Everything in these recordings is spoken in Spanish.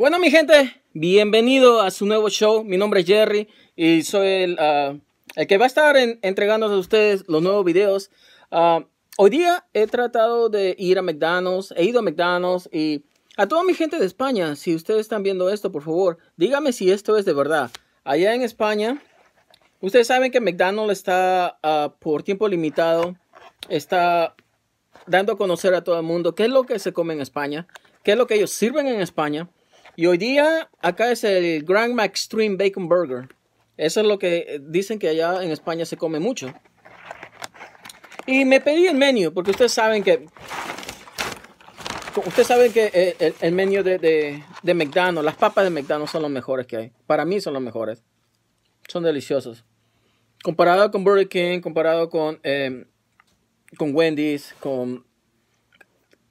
Bueno, mi gente, bienvenido a su nuevo show. Mi nombre es Jerry y soy el, ah, que va a estar en, a ustedes los nuevos videos. Ah, hoy día he tratado de ir a McDonald's, he ido a McDonald's y a toda mi gente de España, si ustedes están viendo esto, por favor, dígame si esto es de verdad. Allá en España, ustedes saben que McDonald's está ah, por tiempo limitado, está dando a conocer a todo el mundo qué es lo que se come en España, qué es lo que ellos sirven en España. Y hoy día acá es el Grand Stream Bacon Burger. Eso es lo que dicen que allá en España se come mucho. Y me pedí el menú, porque ustedes saben que... Ustedes saben que eh, el, menú de, de, McDonald's, las papas de McDonald's son los mejores que hay. Para mí son los mejores. Son deliciosos. Comparado con Burger King, comparado con, em, con Wendy's, con...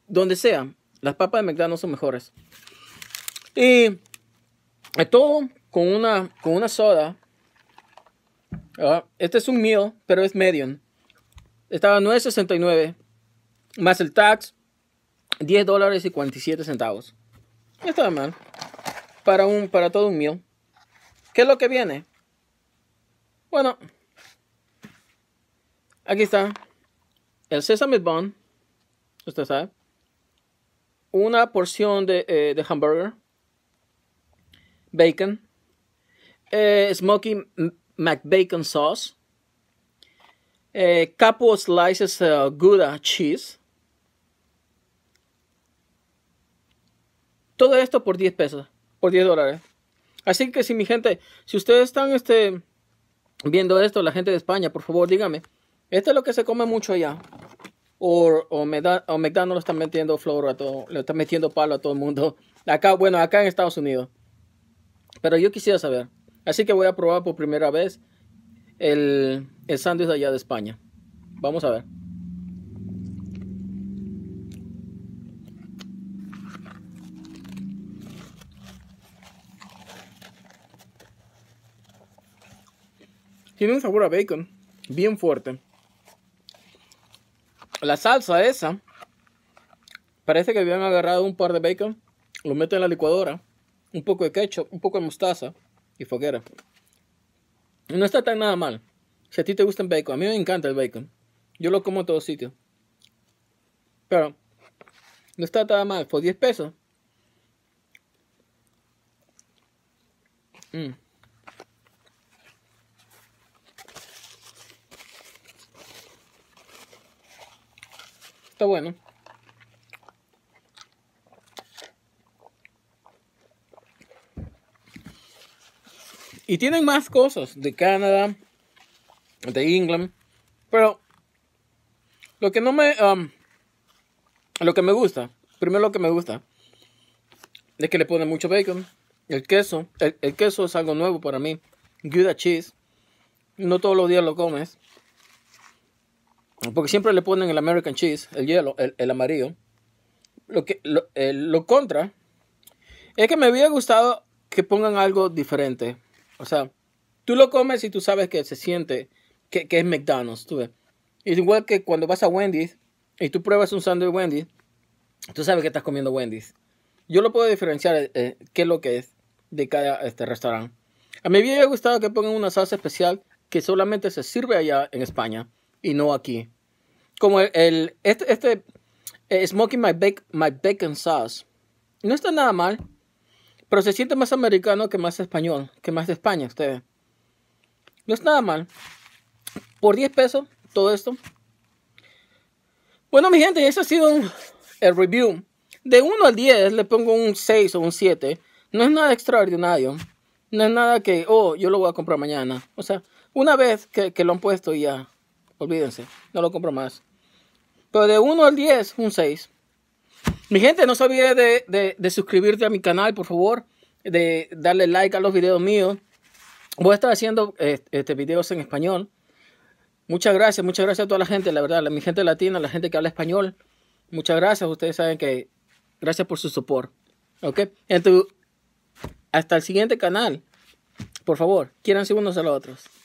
Donde sea, las papas de McDonald's son mejores. Y todo con una, con una soda. Ah, este es un meal, pero es medium. Estaba 9.69 más el tax 10 dólares y 47 centavos. No estaba mal. Para, un, para todo un meal. ¿Qué es lo que viene? Bueno, aquí está el sesame bun. Usted sabe. Una porción de, eh, de hamburger bacon, eh, smoky McBacon sauce, eh, capo slices of eh, Gouda cheese. Todo esto por 10 pesos, por 10 dólares. Así que si mi gente, si ustedes están este, viendo esto, la gente de España, por favor díganme, esto es lo que se come mucho allá. O, o, o McDonald's está metiendo flor a todo, le está metiendo palo a todo el mundo. Acá, bueno, acá en Estados Unidos. Pero yo quisiera saber. Así que voy a probar por primera vez el, el sándwich de allá de España. Vamos a ver. Tiene un sabor a bacon bien fuerte. La salsa esa parece que habían agarrado un par de bacon, lo meten en la licuadora un poco de ketchup, un poco de mostaza y foguera. No está tan nada mal. Si a ti te gusta el bacon, a mí me encanta el bacon. Yo lo como en todos sitios. Pero no está tan mal. Por 10 pesos. Mm. Está bueno. Y tienen más cosas de Canadá, de England. Pero lo que no me. Um, lo que me gusta. Primero lo que me gusta. Es que le ponen mucho bacon. El queso. El, queso es algo nuevo para mí. Gouda cheese. No todos los días lo comes. Porque siempre le ponen el American cheese. El hielo. El, amarillo. Lo, que, lo, eh, lo contra. Es que me había gustado que pongan algo diferente. O sea, tú lo comes y tú sabes que se siente que, que es McDonald's, tú ves. igual que cuando vas a Wendy's y tú pruebas un sándwich Wendy's, tú sabes que estás comiendo Wendy's. Yo lo puedo diferenciar eh, eh, qué es lo que es de cada este restaurante. A mí me hubiera gustado que pongan una salsa especial que solamente se sirve allá en España y no aquí. Como el, este, este eh, Smoking my Bacon Sauce. No está nada mal. Pero se siente más americano que más español, que más de España, ustedes. No es nada mal. Por 10 pesos, todo esto. Bueno, mi gente, ese ha sido el review. De 1 al 10 le pongo un 6 o un 7. No es nada extraordinario. No es nada que, oh, yo lo voy a comprar mañana. O sea, una vez que, que lo han puesto ya, olvídense, no lo compro más. Pero de 1 al 10, un 6. Mi gente, no se olvide de, suscribirte a mi canal, por favor, de darle like a los videos míos. Voy a estar haciendo este, videos en español. Muchas gracias, muchas gracias a toda la gente, la verdad, mi gente latina, la gente que habla español. Muchas gracias, ustedes saben que gracias por su soporte. ¿Ok? hasta el siguiente canal. Por favor, quieran unos a los otros.